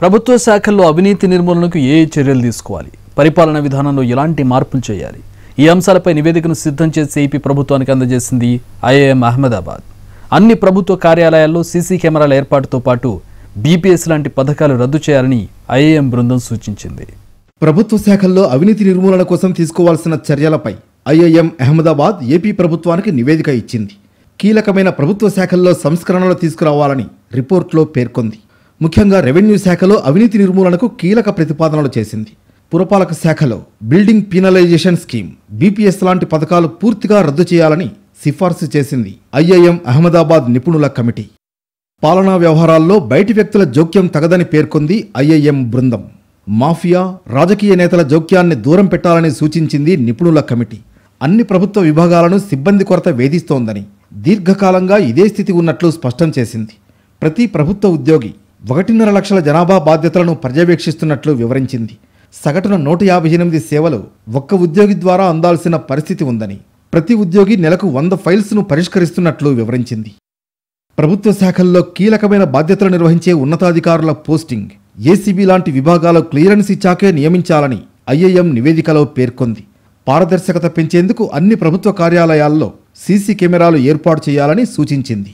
ప్రభుత్వ శాఖల్లో అవినీతి నిర్మూలనకు ఏ చర్యలు తీసుకోవాలి పరిపాలన విధానంలో ఎలాంటి మార్పులు చేయాలి ఈ అంశాలపై నివేదికను సిద్ధం చేసి ఏపీ ప్రభుత్వానికి అందజేసింది ఐఏఎం అహ్మదాబాద్ అన్ని ప్రభుత్వ కార్యాలయాల్లో సీసీ కెమెరాల ఏర్పాటుతో పాటు బీపీఎస్ లాంటి పథకాలు రద్దు చేయాలని ఐఏఎం బృందం సూచించింది ప్రభుత్వ శాఖల్లో అవినీతి నిర్మూలన కోసం తీసుకోవాల్సిన చర్యలపై ఐఐఎం అహ్మదాబాద్ ఏపీ ప్రభుత్వానికి నివేదిక ఇచ్చింది కీలకమైన ప్రభుత్వ శాఖల్లో సంస్కరణలు తీసుకురావాలని రిపోర్ట్లో పేర్కొంది ముఖ్యంగా రెవెన్యూ శాఖలో అవినీతి నిర్మూలనకు కీలక ప్రతిపాదనలు చేసింది పురపాలక శాఖలో బిల్డింగ్ పీనలైజేషన్ స్కీమ్ బీపీఎస్ లాంటి పథకాలు పూర్తిగా రద్దు చేయాలని సిఫార్సు చేసింది ఐఐఎం అహ్మదాబాద్ నిపుణుల కమిటీ పాలనా వ్యవహారాల్లో బయటి వ్యక్తుల జోక్యం తగదని పేర్కొంది ఐఐఎం బృందం మాఫియా రాజకీయ నేతల జోక్యాన్ని దూరం పెట్టాలని సూచించింది నిపుణుల కమిటీ అన్ని ప్రభుత్వ విభాగాలను సిబ్బంది కొరత వేధిస్తోందని దీర్ఘకాలంగా ఇదే స్థితి ఉన్నట్లు స్పష్టం చేసింది ప్రతి ప్రభుత్వ ఉద్యోగి ఒకటిన్నర లక్షల జనాభా బాధ్యతలను పర్యవేక్షిస్తున్నట్లు వివరించింది సగటున నూట యాభై ఎనిమిది సేవలు ఒక్క ఉద్యోగి ద్వారా అందాల్సిన పరిస్థితి ఉందని ప్రతి ఉద్యోగి నెలకు వంద ఫైల్స్ను పరిష్కరిస్తున్నట్లు వివరించింది ప్రభుత్వ శాఖల్లో కీలకమైన బాధ్యతలు నిర్వహించే ఉన్నతాధికారుల పోస్టింగ్ ఏసీబీ లాంటి విభాగాల క్లియరెన్స్ ఇచ్చాకే నియమించాలని ఐఏఎం నివేదికలో పేర్కొంది పారదర్శకత పెంచేందుకు అన్ని ప్రభుత్వ కార్యాలయాల్లో సీసీ కెమెరాలు ఏర్పాటు చేయాలని సూచించింది